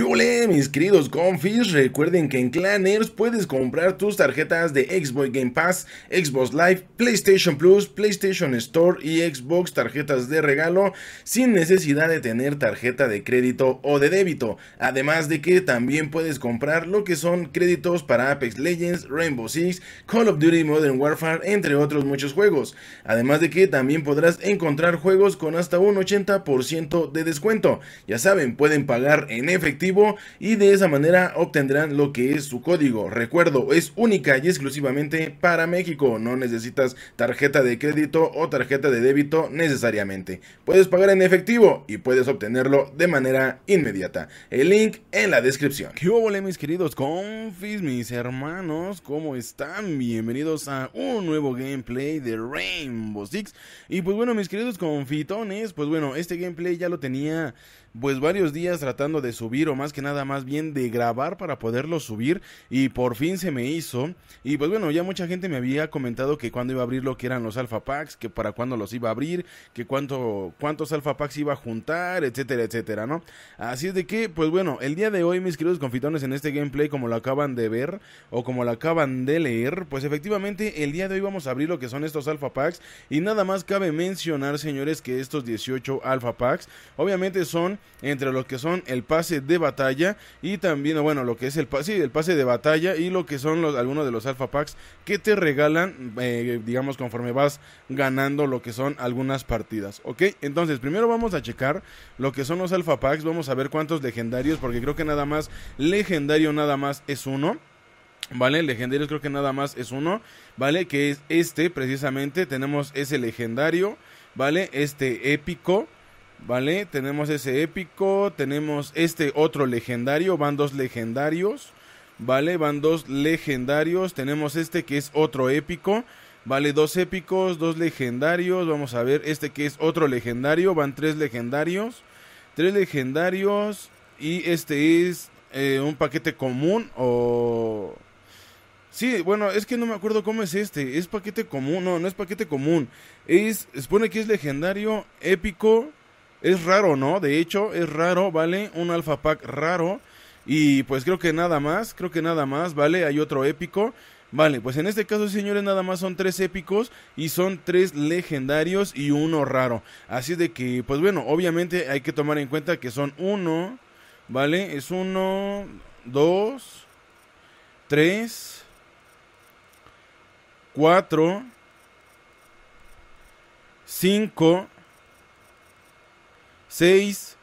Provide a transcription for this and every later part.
Hola mis queridos confis! Recuerden que en Claners puedes comprar tus tarjetas de Xbox Game Pass, Xbox Live, PlayStation Plus, PlayStation Store y Xbox tarjetas de regalo sin necesidad de tener tarjeta de crédito o de débito. Además de que también puedes comprar lo que son créditos para Apex Legends, Rainbow Six, Call of Duty Modern Warfare, entre otros muchos juegos. Además de que también podrás encontrar juegos con hasta un 80% de descuento. Ya saben, pueden pagar en efectivo y de esa manera obtendrán lo que es su código. Recuerdo, es única y exclusivamente para México, no necesitas tarjeta de crédito o tarjeta de débito necesariamente. Puedes pagar en efectivo y puedes obtenerlo de manera inmediata. El link en la descripción. ¿Qué hola mis queridos confis, mis hermanos? ¿Cómo están? Bienvenidos a un nuevo gameplay de Rainbow Six. Y pues bueno, mis queridos confitones, pues bueno, este gameplay ya lo tenía pues varios días tratando de subir más que nada más bien de grabar para poderlo subir y por fin se me hizo y pues bueno ya mucha gente me había comentado que cuando iba a abrir lo que eran los alfa packs que para cuando los iba a abrir que cuánto cuántos alfa packs iba a juntar etcétera etcétera no así es de que pues bueno el día de hoy mis queridos confitones en este gameplay como lo acaban de ver o como lo acaban de leer pues efectivamente el día de hoy vamos a abrir lo que son estos alfa packs y nada más cabe mencionar señores que estos 18 alfa packs obviamente son entre los que son el pase de batalla y también, bueno, lo que es el pase, el pase de batalla y lo que son los, algunos de los alfa packs que te regalan, eh, digamos, conforme vas ganando lo que son algunas partidas, ¿ok? Entonces, primero vamos a checar lo que son los alfa packs, vamos a ver cuántos legendarios, porque creo que nada más, legendario nada más es uno. ¿Vale? Legendarios creo que nada más es uno, ¿vale? Que es este precisamente, tenemos ese legendario, ¿vale? Este épico, ¿Vale? Tenemos ese épico, tenemos este otro legendario, van dos legendarios, ¿vale? Van dos legendarios, tenemos este que es otro épico, ¿vale? Dos épicos, dos legendarios, vamos a ver, este que es otro legendario, van tres legendarios, tres legendarios y este es eh, un paquete común o... Sí, bueno, es que no me acuerdo cómo es este. Es paquete común. No, no es paquete común. Es, pone que es legendario, épico, es raro, ¿no? De hecho, es raro, ¿vale? Un alfa pack raro. Y pues creo que nada más, creo que nada más, ¿vale? Hay otro épico. Vale, pues en este caso, señores, nada más son tres épicos y son tres legendarios y uno raro. Así de que, pues bueno, obviamente hay que tomar en cuenta que son uno, ¿vale? Es uno, dos, tres, cuatro, cinco. 6,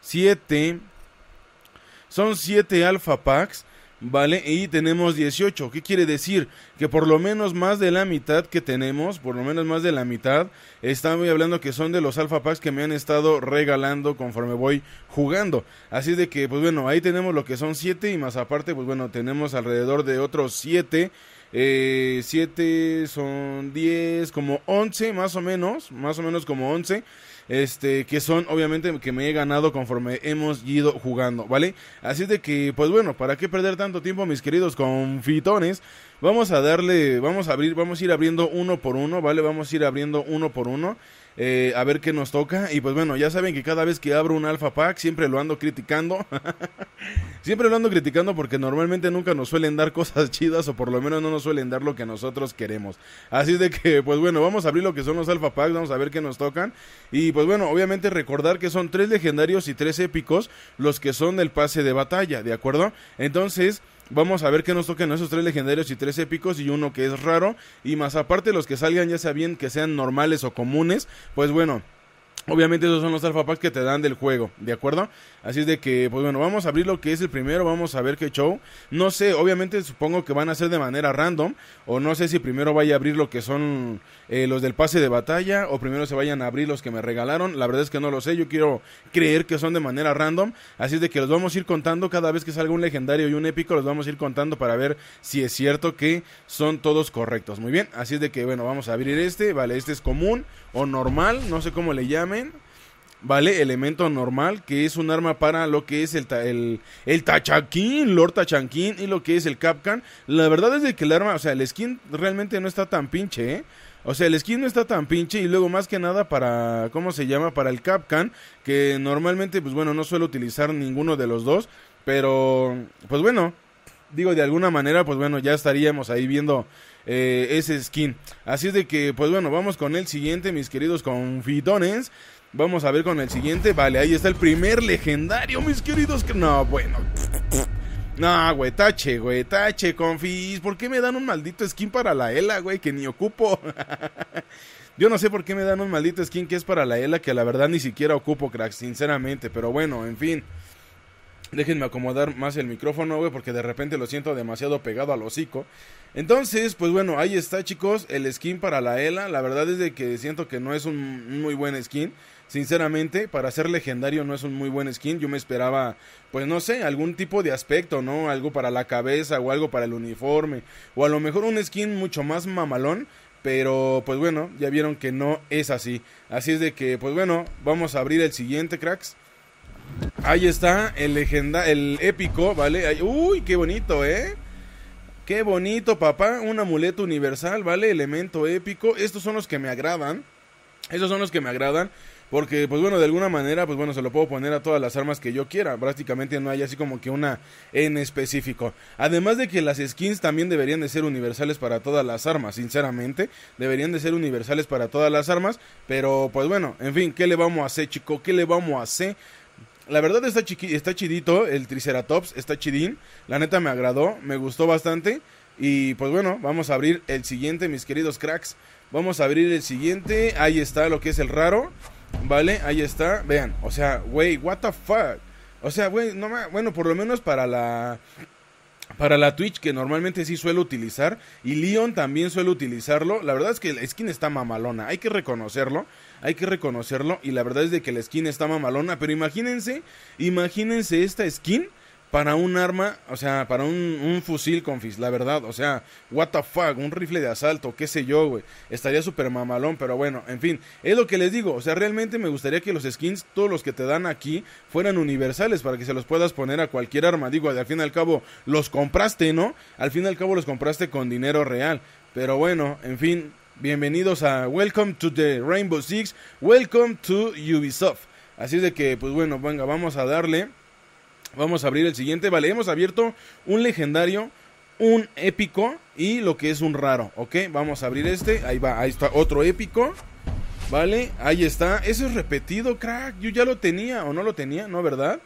7. Son 7 alfa packs, ¿vale? Y tenemos 18. ¿Qué quiere decir? Que por lo menos más de la mitad que tenemos, por lo menos más de la mitad, estamos hablando que son de los alfa packs que me han estado regalando conforme voy jugando. Así de que, pues bueno, ahí tenemos lo que son 7 y más aparte, pues bueno, tenemos alrededor de otros 7. 7 eh, son 10, como 11 más o menos, más o menos como 11 este, que son obviamente que me he ganado conforme hemos ido jugando, ¿vale? Así de que, pues bueno, ¿para qué perder tanto tiempo, mis queridos confitones? Vamos a darle, vamos a abrir, vamos a ir abriendo uno por uno, ¿vale? Vamos a ir abriendo uno por uno. Eh, a ver qué nos toca. Y pues bueno, ya saben que cada vez que abro un Alpha Pack siempre lo ando criticando. siempre lo ando criticando porque normalmente nunca nos suelen dar cosas chidas o por lo menos no nos suelen dar lo que nosotros queremos. Así de que, pues bueno, vamos a abrir lo que son los Alpha Packs, vamos a ver qué nos tocan. Y pues bueno, obviamente recordar que son tres legendarios y tres épicos los que son el pase de batalla, ¿de acuerdo? Entonces... Vamos a ver qué nos tocan esos tres legendarios y tres épicos y uno que es raro. Y más aparte los que salgan, ya sea bien que sean normales o comunes, pues bueno, Obviamente esos son los alfa packs que te dan del juego, ¿de acuerdo? Así es de que, pues bueno, vamos a abrir lo que es el primero, vamos a ver qué show. No sé, obviamente supongo que van a ser de manera random, o no sé si primero vaya a abrir lo que son eh, los del pase de batalla, o primero se vayan a abrir los que me regalaron. La verdad es que no lo sé, yo quiero creer que son de manera random. Así es de que los vamos a ir contando cada vez que salga un legendario y un épico, los vamos a ir contando para ver si es cierto que son todos correctos. Muy bien, así es de que, bueno, vamos a abrir este, vale, este es común, o normal, no sé cómo le llamen. ¿vale? Elemento normal, que es un arma para lo que es el, el, el Tachanquín, Lord Tachanquín y lo que es el Capcan. La verdad es de que el arma, o sea, el skin realmente no está tan pinche, ¿eh? O sea, el skin no está tan pinche y luego más que nada para, ¿cómo se llama? Para el Capcan, que normalmente, pues bueno, no suelo utilizar ninguno de los dos, pero, pues bueno, digo, de alguna manera, pues bueno, ya estaríamos ahí viendo eh, ese skin. Así es de que, pues bueno, vamos con el siguiente, mis queridos confitones. Vamos a ver con el siguiente. Vale, ahí está el primer legendario, mis queridos. No, bueno. No, güey, tache, güey, tache, confis. ¿Por qué me dan un maldito skin para la ELA, güey, que ni ocupo? Yo no sé por qué me dan un maldito skin que es para la ELA, que la verdad ni siquiera ocupo, crack, sinceramente. Pero bueno, en fin. Déjenme acomodar más el micrófono, güey, porque de repente lo siento demasiado pegado al hocico. Entonces, pues bueno, ahí está, chicos, el skin para la ELA. La verdad es de que siento que no es un muy buen skin. Sinceramente, para ser legendario no es un muy buen skin. Yo me esperaba, pues no sé, algún tipo de aspecto, ¿no? Algo para la cabeza o algo para el uniforme. O a lo mejor un skin mucho más mamalón. Pero pues bueno, ya vieron que no es así. Así es de que, pues bueno, vamos a abrir el siguiente, cracks. Ahí está el legendario, el épico, ¿vale? Uy, qué bonito, ¿eh? Qué bonito, papá. Un amuleto universal, ¿vale? Elemento épico. Estos son los que me agradan. Estos son los que me agradan. Porque, pues bueno, de alguna manera, pues bueno, se lo puedo poner a todas las armas que yo quiera. Prácticamente no hay así como que una en específico. Además de que las skins también deberían de ser universales para todas las armas, sinceramente. Deberían de ser universales para todas las armas. Pero, pues bueno, en fin, ¿qué le vamos a hacer, chico? ¿Qué le vamos a hacer? La verdad está, chiqui está chidito, el Triceratops está chidín. La neta me agradó, me gustó bastante. Y pues bueno, vamos a abrir el siguiente, mis queridos cracks. Vamos a abrir el siguiente. Ahí está lo que es el raro. Vale, ahí está. Vean, o sea, güey, what the fuck. O sea, güey, no me... Bueno, por lo menos para la para la Twitch que normalmente sí suelo utilizar y Leon también suele utilizarlo. La verdad es que la skin está mamalona, hay que reconocerlo, hay que reconocerlo y la verdad es de que la skin está mamalona, pero imagínense, imagínense esta skin para un arma, o sea, para un, fusil fusil, confis, la verdad, o sea, what the fuck, un rifle de asalto, qué sé yo, güey, estaría súper mamalón, pero bueno, en fin, es lo que les digo, o sea, realmente me gustaría que los skins, todos los que te dan aquí, fueran universales para que se los puedas poner a cualquier arma, digo, al fin y al cabo los compraste, ¿no? Al fin y al cabo los compraste con dinero real, pero bueno, en fin, bienvenidos a Welcome to the Rainbow Six, Welcome to Ubisoft, así de que, pues bueno, venga, vamos a darle... Vamos a abrir el siguiente. Vale, hemos abierto un legendario, un épico y lo que es un raro, ¿ok? Vamos a abrir este. Ahí va, ahí está otro épico. Vale, ahí está. Ese es repetido, crack. Yo ya lo tenía o no lo tenía, ¿no? ¿Verdad?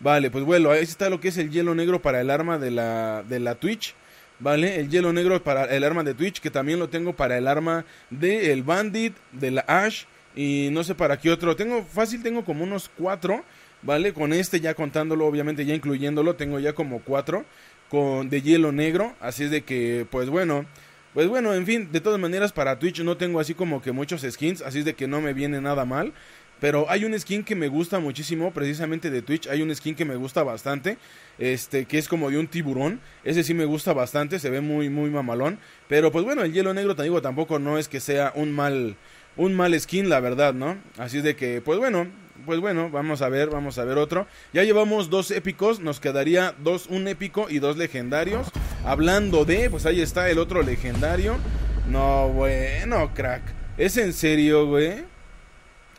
Vale, pues bueno, ahí está lo que es el hielo negro para el arma de la, de la Twitch. ¿Vale? El hielo negro para el arma de Twitch, que también lo tengo para el arma del Bandit, de la Ash y no sé para qué otro. Tengo, fácil, tengo como unos cuatro ¿vale? Con este ya contándolo, obviamente ya incluyéndolo, tengo ya como cuatro con, de hielo negro, así es de que, pues bueno, pues bueno, en fin, de todas maneras para Twitch no tengo así como que muchos skins, así es de que no me viene nada mal. Pero hay un skin que me gusta muchísimo, precisamente de Twitch. Hay un skin que me gusta bastante. Este, que es como de un tiburón. Ese sí me gusta bastante, se ve muy, muy mamalón. Pero pues bueno, el hielo negro, te digo, tampoco no es que sea un mal, un mal skin, la verdad, ¿no? Así es de que, pues bueno, pues bueno, vamos a ver, vamos a ver otro. Ya llevamos dos épicos, nos quedaría dos, un épico y dos legendarios. Hablando de, pues ahí está el otro legendario. No, bueno, crack. ¿Es en serio, güey?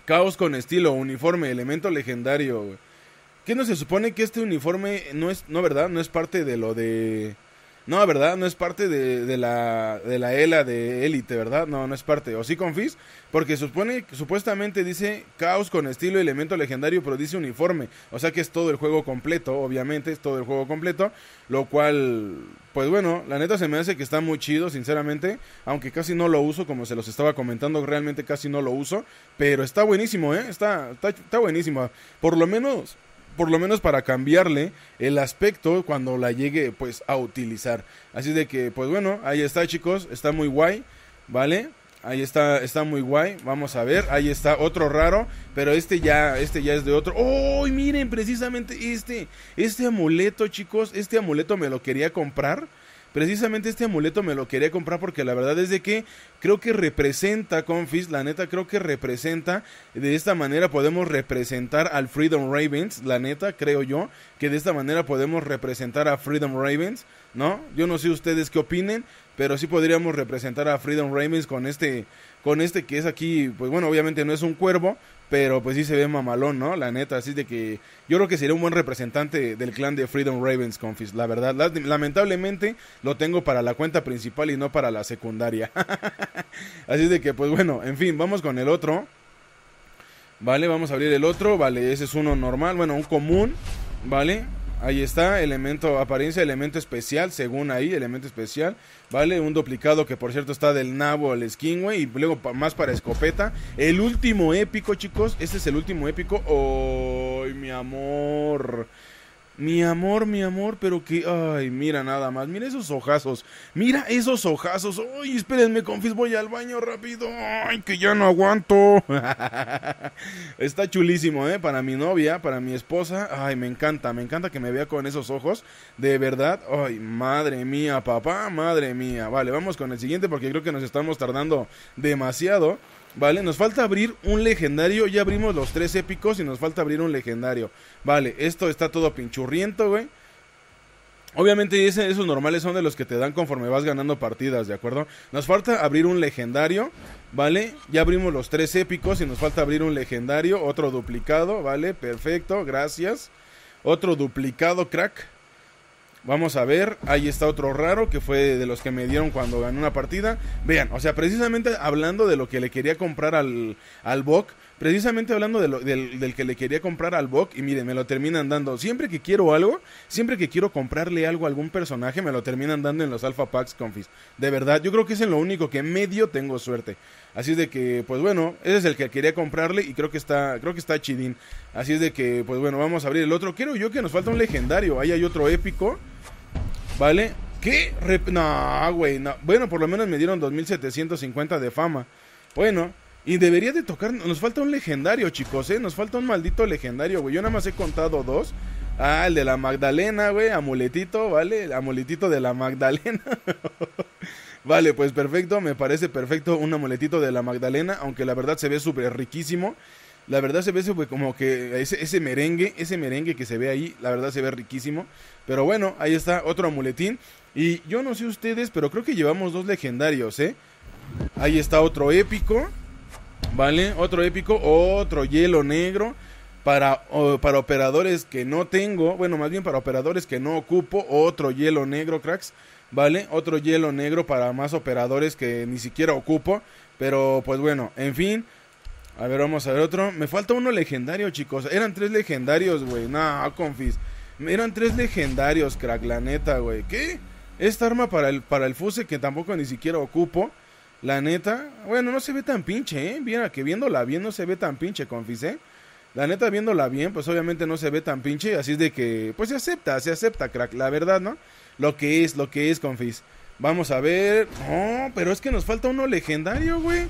Caos con estilo, uniforme, elemento legendario, güey. ¿Qué no se supone que este uniforme no es, no, verdad? No es parte de lo de no, ¿verdad? No es parte de, de la, de la ELA de élite, ¿verdad? No, no es parte. O sí confis, porque supone, supuestamente dice caos con estilo elemento legendario, pero dice uniforme. O sea que es todo el juego completo, obviamente, es todo el juego completo. Lo cual, pues bueno, la neta se me hace que está muy chido, sinceramente. Aunque casi no lo uso, como se los estaba comentando, realmente casi no lo uso. Pero está buenísimo, ¿eh? está, está buenísimo. Por lo menos por lo menos para cambiarle el aspecto cuando la llegue pues a utilizar. Así de que pues bueno, ahí está chicos, está muy guay, ¿vale? Ahí está, está muy guay. Vamos a ver. Ahí está otro raro. Pero este ya, este ya es de otro. ¡Oh! Miren, precisamente este. Este amuleto, chicos. Este amuleto me lo quería comprar. Precisamente este amuleto me lo quería comprar porque la verdad es de que creo que representa, Confis, la neta creo que representa, de esta manera podemos representar al Freedom Ravens, la neta creo yo, que de esta manera podemos representar a Freedom Ravens, ¿no? Yo no sé ustedes qué opinen, pero sí podríamos representar a Freedom Ravens con este, con este que es aquí, pues bueno, obviamente no es un cuervo, pero pues sí se ve mamalón, ¿no? La neta, así de que yo creo que sería un buen representante del clan de Freedom Ravens, Confis, la verdad. Lamentablemente lo tengo para la cuenta principal y no para la secundaria. así de que pues bueno, en fin, vamos con el otro. Vale, vamos a abrir el otro, vale, ese es uno normal, bueno, un común, vale. Ahí está, elemento, apariencia, elemento especial, según ahí, elemento especial, ¿vale? Un duplicado que por cierto está del nabo al Skinway y luego más para escopeta. El último épico, chicos, este es el último épico. hoy mi amor! Mi amor, mi amor, pero que. Ay, mira nada más. Mira esos ojazos. Mira esos ojazos. Ay, espérenme, confis, voy al baño rápido. Ay, que ya no aguanto. Está chulísimo, ¿eh? Para mi novia, para mi esposa. Ay, me encanta, me encanta que me vea con esos ojos. De verdad. Ay, madre mía, papá, madre mía. Vale, vamos con el siguiente porque creo que nos estamos tardando demasiado. Vale, nos falta abrir un legendario. Ya abrimos los tres épicos y nos falta abrir un legendario. Vale, esto está todo pinchurriento, güey. Obviamente esos normales son de los que te dan conforme vas ganando partidas, ¿de acuerdo? Nos falta abrir un legendario, ¿vale? Ya abrimos los tres épicos y nos falta abrir un legendario, otro duplicado, ¿vale? Perfecto, gracias. Otro duplicado, crack. Vamos a ver, ahí está otro raro que fue de los que me dieron cuando ganó una partida. Vean, o sea, precisamente hablando de lo que le quería comprar al, al Bok, precisamente hablando del, que le quería comprar al Bok, y mire, me lo terminan dando. Siempre que quiero algo, siempre que quiero comprarle algo a algún personaje, me lo terminan dando en los Alpha Packs Confis. De verdad, yo creo que es en lo único que medio tengo suerte. Así es de que, pues bueno, ese es el que quería comprarle y creo que está, creo que está chidín. Así es de que, pues bueno, vamos a abrir el otro. Quiero yo que nos falta un legendario. Ahí hay otro épico. ¿Vale? ¿Qué? no, güey. Bueno, por lo menos me dieron 2750 de fama. Bueno, y debería de tocar. Nos falta un legendario, chicos, ¿eh? Nos falta un maldito legendario, güey. Yo nada más he contado dos. Ah, el de la Magdalena, güey. Amuletito, ¿vale? El amuletito de la Magdalena. vale, pues perfecto. Me parece perfecto un amuletito de la Magdalena. Aunque la verdad se ve súper riquísimo. La verdad se ve como que ese, merengue, ese merengue que se ve ahí, la verdad se ve riquísimo. Pero bueno, ahí está otro amuletín. Y yo no sé ustedes, pero creo que llevamos dos legendarios, ¿eh? Ahí está otro épico. ¿vale? Otro épico, otro hielo negro. Para, para operadores que no tengo, bueno, más bien para operadores que no ocupo, otro hielo negro, cracks, ¿vale? Otro hielo negro para más operadores que ni siquiera ocupo, pero pues bueno, en fin. A ver, vamos a ver otro. Me falta uno legendario, chicos. Eran tres legendarios, güey. Nah, confis. Eran tres legendarios, crack, la neta, güey. ¿Qué? Esta arma para el, para el fuse que tampoco ni siquiera ocupo. La neta, bueno, no se ve tan pinche, ¿eh? Viera que viéndola bien no se ve tan pinche, eh, La neta, viéndola bien, pues obviamente no se ve tan pinche. Así es de que, pues se acepta, se acepta, crack. La verdad, ¿no? Lo que es, lo que es, confis. Vamos a ver. No, oh, pero es que nos falta uno legendario, güey.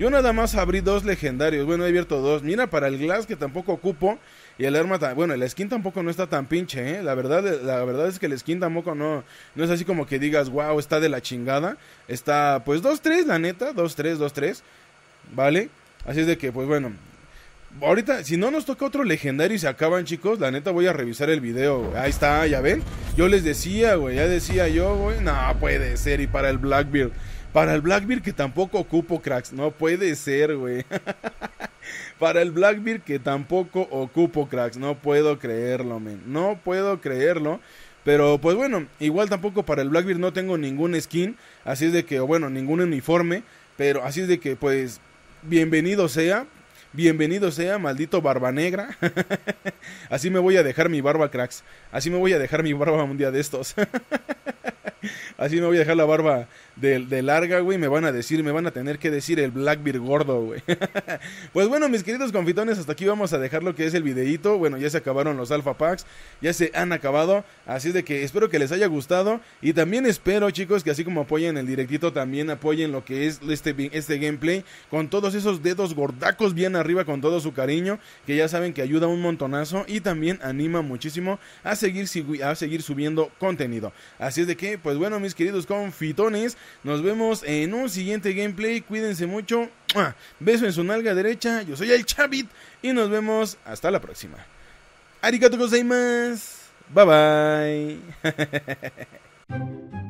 Yo nada más abrí dos legendarios. Bueno, he abierto dos. Mira, para el Glass que tampoco ocupo. Y el arma, bueno, la skin tampoco no está tan pinche, ¿eh? La verdad, eh, la verdad es que la skin tampoco no, no es así como que digas, wow, está de la chingada. Está, pues, dos, tres, la neta, Dos, tres, dos, tres... ¿vale? Así es de que, pues, bueno. Ahorita, si no nos toca otro legendario y se acaban, chicos, la neta voy a revisar el video. Ahí está, ya ven. Yo les decía, güey, ya decía yo, güey, no puede ser. Y para el Blackbeard. Para el Blackbeard que tampoco ocupo cracks. No puede ser, güey. Para el Blackbeard que tampoco ocupo cracks. No puedo creerlo, men. No puedo creerlo. Pero pues bueno, igual tampoco para el Blackbeard no tengo ningún skin. Así es de que, bueno, ningún uniforme. Pero así es de que, pues, bienvenido sea. Bienvenido sea, maldito barba negra. Así me voy a dejar mi barba, cracks. Así me voy a dejar mi barba un día de estos. Así me voy a dejar la barba de, larga, güey, me van a decir, me van a tener que decir el Blackbeard gordo, güey. pues bueno, mis queridos confitones, hasta aquí vamos a dejar lo que es el videíto. Bueno, ya se acabaron los Alpha packs, ya se han acabado, así es de que espero que les haya gustado y también espero, chicos, que así como apoyen el directito, también apoyen lo que es este, este gameplay con todos esos dedos gordacos bien arriba, con todo su cariño, que ya saben que ayuda un montonazo y también anima muchísimo a seguir, a seguir subiendo contenido. Así es de que, pues bueno, mis queridos confitones, nos vemos en un siguiente gameplay. Cuídense mucho. Beso en su nalga derecha. Yo soy el Chavit. Y nos vemos hasta la próxima. Arigato gozaimasu. Bye bye.